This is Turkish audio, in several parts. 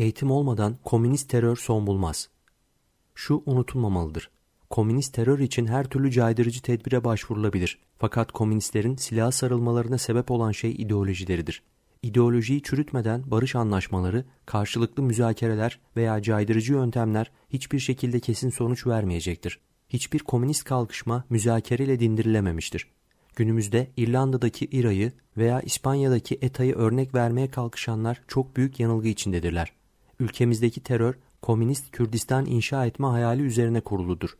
Eğitim olmadan komünist terör son bulmaz. Şu unutulmamalıdır. Komünist terör için her türlü caydırıcı tedbire başvurulabilir. Fakat komünistlerin silah sarılmalarına sebep olan şey ideolojileridir. İdeolojiyi çürütmeden barış anlaşmaları, karşılıklı müzakereler veya caydırıcı yöntemler hiçbir şekilde kesin sonuç vermeyecektir. Hiçbir komünist kalkışma müzakereyle dindirilememiştir. Günümüzde İrlanda'daki İRA'yı veya İspanya'daki ETA'yı örnek vermeye kalkışanlar çok büyük yanılgı içindedirler ülkemizdeki terör komünist Kürdistan inşa etme hayali üzerine kuruludur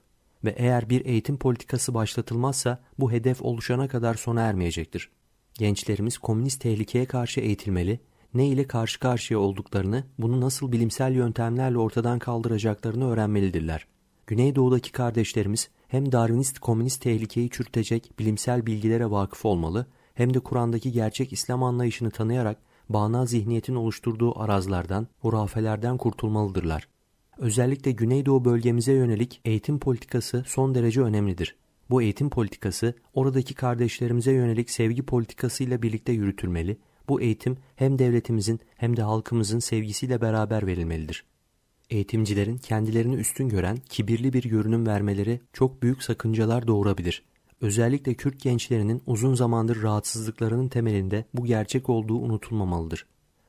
ve eğer bir eğitim politikası başlatılmazsa bu hedef oluşana kadar sona ermeyecektir. Gençlerimiz komünist tehlikeye karşı eğitilmeli, ne ile karşı karşıya olduklarını, bunu nasıl bilimsel yöntemlerle ortadan kaldıracaklarını öğrenmelidirler. Güneydoğu'daki kardeşlerimiz hem Darwinist komünist tehlikeyi çürütecek bilimsel bilgilere vakıf olmalı hem de Kur'an'daki gerçek İslam anlayışını tanıyarak bağna zihniyetin oluşturduğu arazlardan, hurafelerden kurtulmalıdırlar. Özellikle Güneydoğu bölgemize yönelik eğitim politikası son derece önemlidir. Bu eğitim politikası oradaki kardeşlerimize yönelik sevgi politikasıyla birlikte yürütülmeli. Bu eğitim hem devletimizin hem de halkımızın sevgisiyle beraber verilmelidir. Eğitimcilerin kendilerini üstün gören kibirli bir görünüm vermeleri çok büyük sakıncalar doğurabilir. Özellikle Kürt gençlerinin uzun zamandır rahatsızlıklarının temelinde bu gerçek olduğu unutulmamalıdır.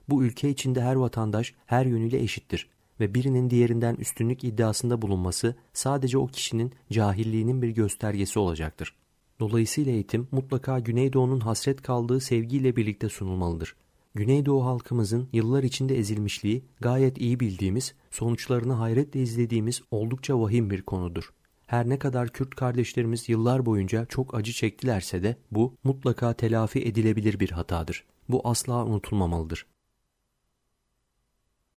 Bu ülke içinde her vatandaş her yönüyle eşittir ve birinin diğerinden üstünlük iddiasında bulunması sadece o kişinin cahilliğinin bir göstergesi olacaktır. Dolayısıyla eğitim mutlaka Güneydoğu'nun hasret kaldığı sevgiyle birlikte sunulmalıdır. Güneydoğu halkımızın yıllar içinde ezilmişliği gayet iyi bildiğimiz, sonuçlarını hayretle izlediğimiz oldukça vahim bir konudur. Her ne kadar Kürt kardeşlerimiz yıllar boyunca çok acı çektilerse de bu mutlaka telafi edilebilir bir hatadır. Bu asla unutulmamalıdır.